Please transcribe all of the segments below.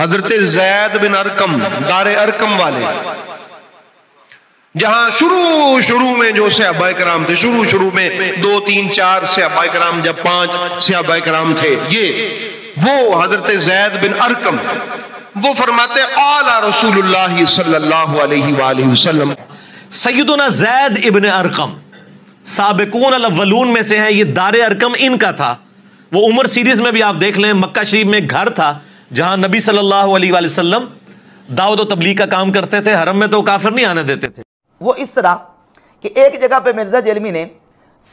हजरत Zaid bin Arqam Dar Arqam वाले जहां शुरू शुरू में जो सहबा कराम थे शुरू शुरू में दो तीन चार सहबा कराम जब पांच सहबा कराम थे ये वो हजरत जैद बिन अरकम वो फरमाते आला रसूल सल्लाम अलैहि जैद इबन अरकम सबकून अलवलून में से है ये दार अरकम इनका था वो उमर सीरीज में भी आप देख लें मक्का शरीफ में घर था जहां नबी सल्लल्लाहु अलैहि वसल्लम दावत और तबलीग का काम करते थे हरम में तो काफिर नहीं आने देते थे वो इस तरह कि एक जगह पे मिर्ज़ा जेलमी ने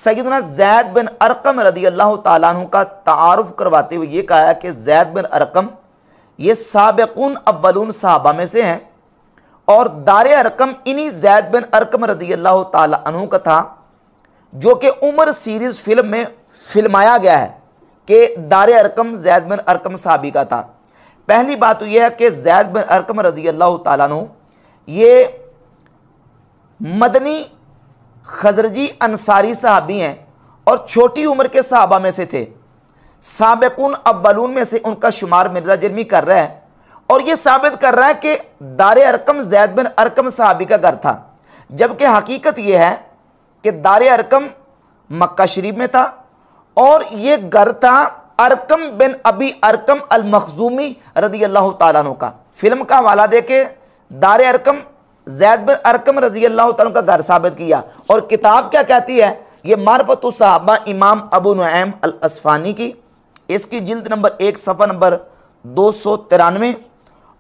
सैदना जैद बिन अरकम रदी अल्लाह तु का तारफ़ करवाते हुए ये कहा कि जैद बिन अरकम ये सबकुन अव्वलून साहबा में से हैं और दार अरकम इन्हीं जैद बिन अरकम रदी अल्लाह तु का था जो कि उमर सीरीज़ फिल्म में फिल्माया गया है कि Dar Arqam Zaid bin Arqam साहबी का था पहली बात तो यह है कि जैद बिन अरकम रजी अल्लाह तु ये मदनी खजरजी अंसारी साहबी हैं और छोटी उम्र के साहबा में से थे सबकुन अवलून में से उनका शुमार मिर्जा जर्मी कर रहा है और ये साबित कर रहा है कि Dar Arqam Zaid bin Arqam साहबी का घर था जबकि हकीकत यह है कि दार अरकम मक्का शरीफ में था और ये घर था Arkham bin Abi Arqam al Makhzumi रदी अल्लाह तु का फिल्म का हवाला दे के दार अरकम जैद बिन अरकम रजी अल्लाह तु का घर साबित किया और किताब क्या कहती है ये मारफत साहबा इमाम अबू नईम अल असफ़ानी की इसकी जिल्द नंबर एक सफ़ा नंबर दो सौ तिरानवे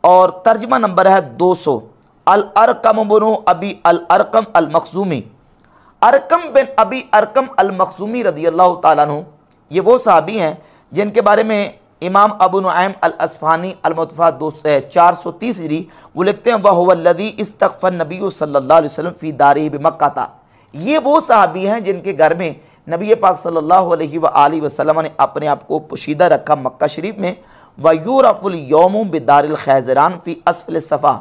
और तर्जमा नंबर है दो सौ अल अरकम बनो Abi al Arqam al Makhzumi Arqam bin Abi Arqam al Makhzumi रदी अल्लाह तु ये वो साहबी हैं जिनके बारे में इमाम अबू नईम अलअसफ़ानी अलमतफ़ा दो चार सौ तीस हिजरी वो लिखते हैं वहवल्लदी इस तकफ़न नबी सल्ला वसम फ़ी दारी मक्का था ये वो साहबी हैं जिनके घर में नबी पाक सल्लल्लाहु अलैहि वसल्लम ने अपने आप को पोशीदा रखा मक्का शरीफ में वयूरफुल योम बिदारिल खैजरान फ़ी असफल सफ़ा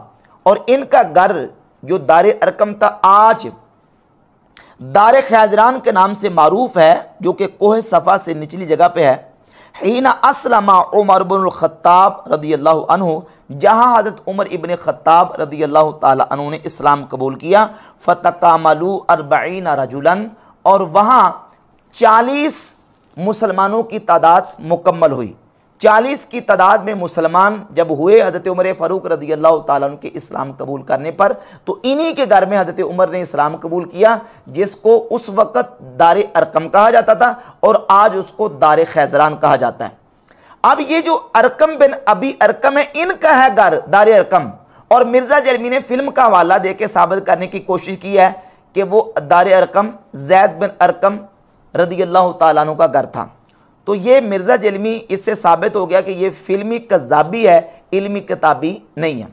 और इनका घर जो दार अरकम था आज दार खैजरान के नाम से मरूफ है जो कि कोह सफ़ा से निचली जगह पे है हीना असलमा उमर ख़त्ताब रदी अल्लाह जहाँ हज़रत उमर इबन ख़त्ताब रदी अल्लाह तु ने इस्लाम कबूल किया मलू अरबीन रजुलन और वहाँ चालीस मुसलमानों की तादाद मुकम्मल हुई चालीस की तादाद में मुसलमान जब हुए हज़रत उमर फ़ारूक रदी अल्लाह तुम के इस्लाम कबूल करने पर तो इन्हीं के घर में हज़रत उमर ने इस्लाम कबूल किया जिसको उस वक़्त दार अरकम कहा जाता था और आज उसको दार खैजरान कहा जाता है अब ये जो अरकम बिन अभी अरकम है इनका है घर दार अरकम और मिर्ज़ा जलमी ने फिल्म का हवाला दे के साबित करने की कोशिश की है कि वो दार अरकम जैद बिन अरकम रदी अल्लाह तु का घर था तो ये मिर्ज़ा जलमी इससे साबित हो गया कि ये फिल्मी कजाबी है इल्मी किताबी नहीं है